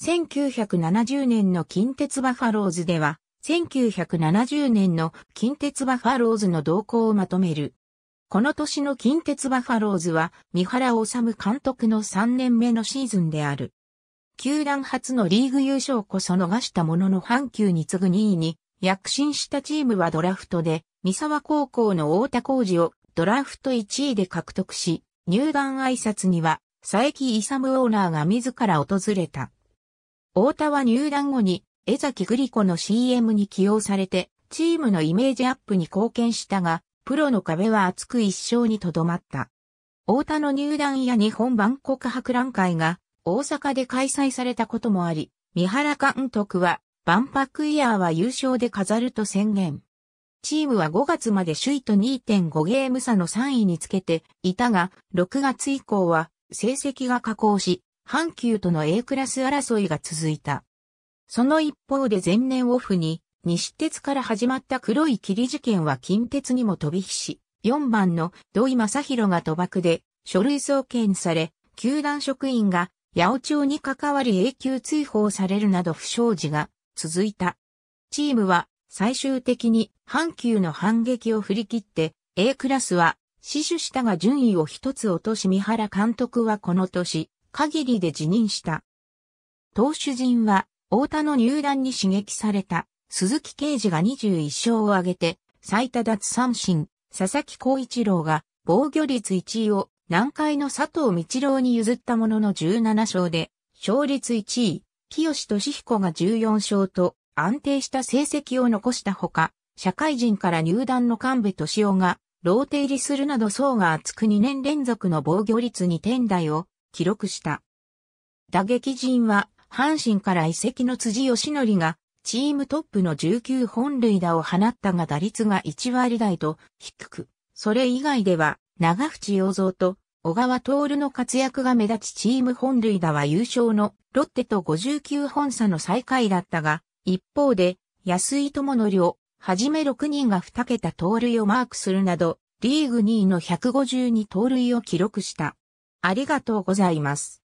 1970年の近鉄バファローズでは、1970年の近鉄バファローズの動向をまとめる。この年の近鉄バファローズは、三原治監督の3年目のシーズンである。球団初のリーグ優勝こそ逃したものの阪急に次ぐ2位に、躍進したチームはドラフトで、三沢高校の大田浩二をドラフト1位で獲得し、入団挨拶には、佐伯勇オーナーが自ら訪れた。太田は入団後に江崎グリコの CM に起用されて、チームのイメージアップに貢献したが、プロの壁は厚く一生にとどまった。太田の入団や日本万国博覧会が大阪で開催されたこともあり、三原監督は万博イヤーは優勝で飾ると宣言。チームは5月まで首位と2.5ゲーム差の3位につけていたが、6月以降は成績が下降し、阪急との A クラス争いが続いた。その一方で前年オフに、西鉄から始まった黒い霧事件は近鉄にも飛び火し、4番の土井正宏が賭博で書類送検され、球団職員が八百長に関わり永久追放されるなど不祥事が続いた。チームは最終的に阪急の反撃を振り切って A クラスは死守したが順位を一つ落とし三原監督はこの年限りで辞任した。投手陣は、太田の入団に刺激された、鈴木啓事が21勝を挙げて、最多奪三振、佐々木光一郎が防御率1位を南海の佐藤道郎に譲ったものの17勝で、勝率1位、清俊彦が14勝と安定した成績を残したほか、社会人から入団の幹部。敏夫がローテ入りするなど層が厚く2年連続の防御率2点台を記録した。打撃陣は、阪神から移籍の辻義則が、チームトップの19本塁打を放ったが打率が1割台と低く、それ以外では長淵洋蔵と小川徹の活躍が目立ちチーム本塁打は優勝のロッテと59本差の最下位だったが、一方で安井友則をはじめ6人が2桁盗塁をマークするなど、リーグ2位の152盗塁を記録した。ありがとうございます。